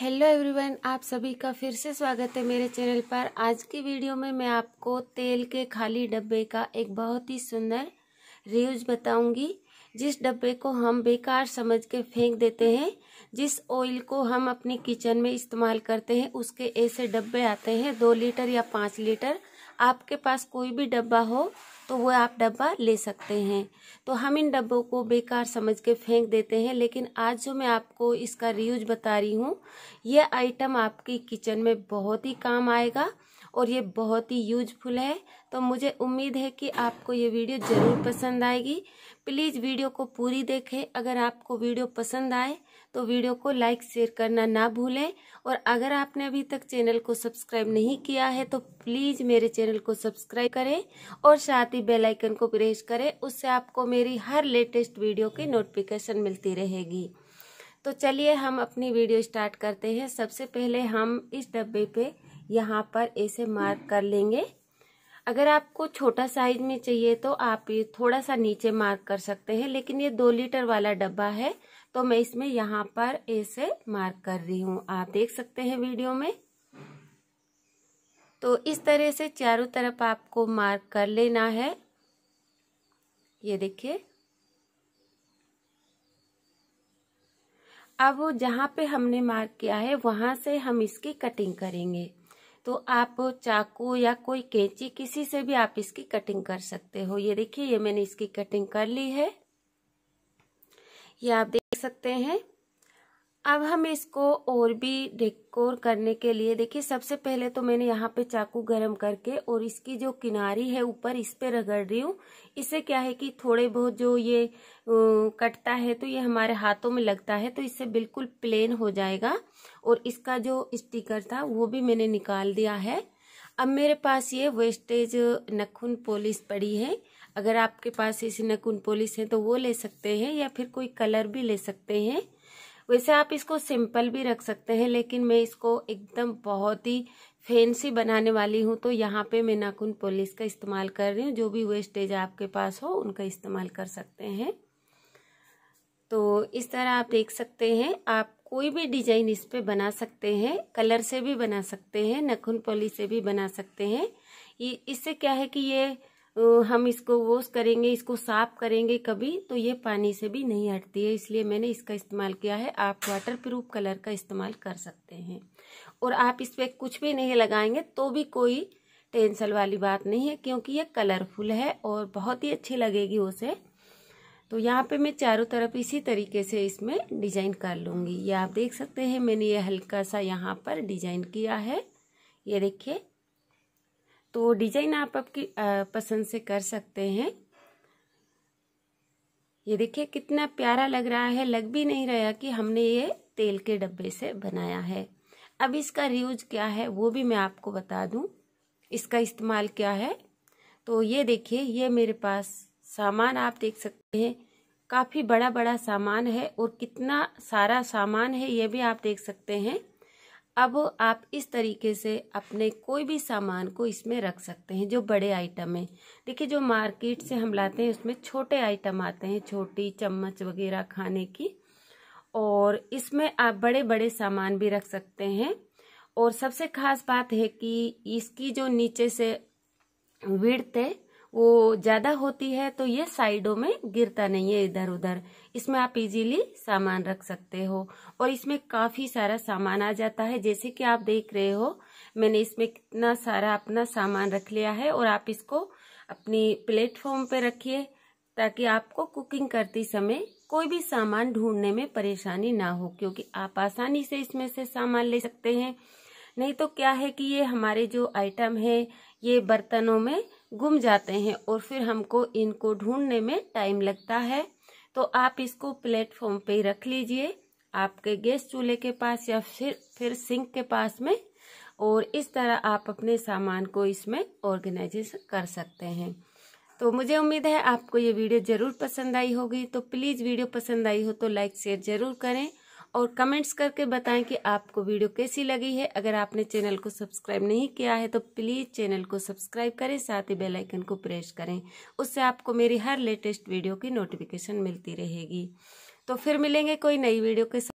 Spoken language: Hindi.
हेलो एवरीवन आप सभी का फिर से स्वागत है मेरे चैनल पर आज की वीडियो में मैं आपको तेल के खाली डब्बे का एक बहुत ही सुंदर रिव्यूज़ बताऊंगी जिस डब्बे को हम बेकार समझ के फेंक देते हैं जिस ऑयल को हम अपने किचन में इस्तेमाल करते हैं उसके ऐसे डब्बे आते हैं दो लीटर या पाँच लीटर आपके पास कोई भी डब्बा हो तो वो आप डब्बा ले सकते हैं तो हम इन डब्बों को बेकार समझ के फेंक देते हैं लेकिन आज जो मैं आपको इसका रियूज बता रही हूँ ये आइटम आपकी किचन में बहुत ही काम आएगा और ये बहुत ही यूजफुल है तो मुझे उम्मीद है कि आपको ये वीडियो ज़रूर पसंद आएगी प्लीज़ वीडियो को पूरी देखें अगर आपको वीडियो पसंद आए तो वीडियो को लाइक शेयर करना ना भूलें और अगर आपने अभी तक चैनल को सब्सक्राइब नहीं किया है तो प्लीज़ मेरे चैनल को सब्सक्राइब करें और साथ ही बेल आइकन को प्रेस करें उससे आपको मेरी हर लेटेस्ट वीडियो की नोटिफिकेशन मिलती रहेगी तो चलिए हम अपनी वीडियो स्टार्ट करते हैं सबसे पहले हम इस डब्बे पे यहाँ पर ऐसे मार्क कर लेंगे अगर आपको छोटा साइज में चाहिए तो आप ये थोड़ा सा नीचे मार्क कर सकते हैं लेकिन ये दो लीटर वाला डब्बा है तो मैं इसमें यहाँ पर ऐसे मार्क कर रही हूँ आप देख सकते हैं वीडियो में तो इस तरह से चारों तरफ आपको मार्क कर लेना है ये देखिए अब जहाँ पे हमने मार्क किया है वहाँ से हम इसकी कटिंग करेंगे तो आप चाकू या कोई कैंची किसी से भी आप इसकी कटिंग कर सकते हो ये देखिए ये मैंने इसकी कटिंग कर ली है ये आप देख सकते हैं अब हम इसको और भी डेकोर करने के लिए देखिए सबसे पहले तो मैंने यहाँ पे चाकू गरम करके और इसकी जो किनारी है ऊपर इस पे रगड़ रही हूँ इससे क्या है कि थोड़े बहुत जो ये कटता है तो ये हमारे हाथों में लगता है तो इससे बिल्कुल प्लेन हो जाएगा और इसका जो स्टिकर था वो भी मैंने निकाल दिया है अब मेरे पास ये वेस्टेज नखून पॉलिश पड़ी है अगर आपके पास ऐसी नकुन पॉलिश है तो वो ले सकते हैं या फिर कोई कलर भी ले सकते हैं वैसे आप इसको सिंपल भी रख सकते हैं लेकिन मैं इसको एकदम बहुत ही फैंसी बनाने वाली हूँ तो यहाँ पे मैं नाखून पॉलिश का इस्तेमाल कर रही हूँ जो भी वेस्टेज आपके पास हो उनका इस्तेमाल कर सकते हैं तो इस तरह आप देख सकते हैं आप कोई भी डिजाइन इस पे बना सकते हैं कलर से भी बना सकते हैं नाखून पॉलिश से भी बना सकते हैं इससे क्या है कि ये हम इसको वॉश करेंगे इसको साफ करेंगे कभी तो ये पानी से भी नहीं हटती है इसलिए मैंने इसका इस्तेमाल किया है आप वाटर प्रूफ कलर का इस्तेमाल कर सकते हैं और आप इस पर कुछ भी नहीं लगाएंगे तो भी कोई टेंशन वाली बात नहीं है क्योंकि ये कलरफुल है और बहुत ही अच्छी लगेगी उसे तो यहाँ पे मैं चारों तरफ इसी तरीके से इसमें डिजाइन कर लूँगी ये आप देख सकते हैं मैंने ये हल्का सा यहाँ पर डिजाइन किया है ये देखिए तो डिजाइन आप आपकी पसंद से कर सकते हैं ये देखिए कितना प्यारा लग रहा है लग भी नहीं रहा कि हमने ये तेल के डब्बे से बनाया है अब इसका यूज क्या है वो भी मैं आपको बता दूं इसका इस्तेमाल क्या है तो ये देखिए ये मेरे पास सामान आप देख सकते हैं काफ़ी बड़ा बड़ा सामान है और कितना सारा सामान है ये भी आप देख सकते हैं अब आप इस तरीके से अपने कोई भी सामान को इसमें रख सकते हैं जो बड़े आइटम हैं देखिए जो मार्केट से हम लाते हैं उसमें छोटे आइटम आते हैं छोटी चम्मच वगैरह खाने की और इसमें आप बड़े बड़े सामान भी रख सकते हैं और सबसे खास बात है कि इसकी जो नीचे से विड़त है वो ज्यादा होती है तो ये साइडों में गिरता नहीं है इधर उधर इसमें आप इजीली सामान रख सकते हो और इसमें काफी सारा सामान आ जाता है जैसे कि आप देख रहे हो मैंने इसमें कितना सारा अपना सामान रख लिया है और आप इसको अपनी प्लेटफॉर्म पे रखिए ताकि आपको कुकिंग करते समय कोई भी सामान ढूंढने में परेशानी ना हो क्योंकि आप आसानी से इसमें से सामान ले सकते हैं नहीं तो क्या है कि ये हमारे जो आइटम है ये बर्तनों में गुम जाते हैं और फिर हमको इनको ढूंढने में टाइम लगता है तो आप इसको प्लेटफॉर्म पे रख लीजिए आपके गैस चूल्हे के पास या फिर फिर सिंक के पास में और इस तरह आप अपने सामान को इसमें ऑर्गेनाइजेशन कर सकते हैं तो मुझे उम्मीद है आपको ये वीडियो ज़रूर पसंद आई होगी तो प्लीज़ वीडियो पसंद आई हो तो लाइक शेयर ज़रूर करें और कमेंट्स करके बताएं कि आपको वीडियो कैसी लगी है अगर आपने चैनल को सब्सक्राइब नहीं किया है तो प्लीज़ चैनल को सब्सक्राइब करें साथ ही बेल आइकन को प्रेस करें उससे आपको मेरी हर लेटेस्ट वीडियो की नोटिफिकेशन मिलती रहेगी तो फिर मिलेंगे कोई नई वीडियो के साथ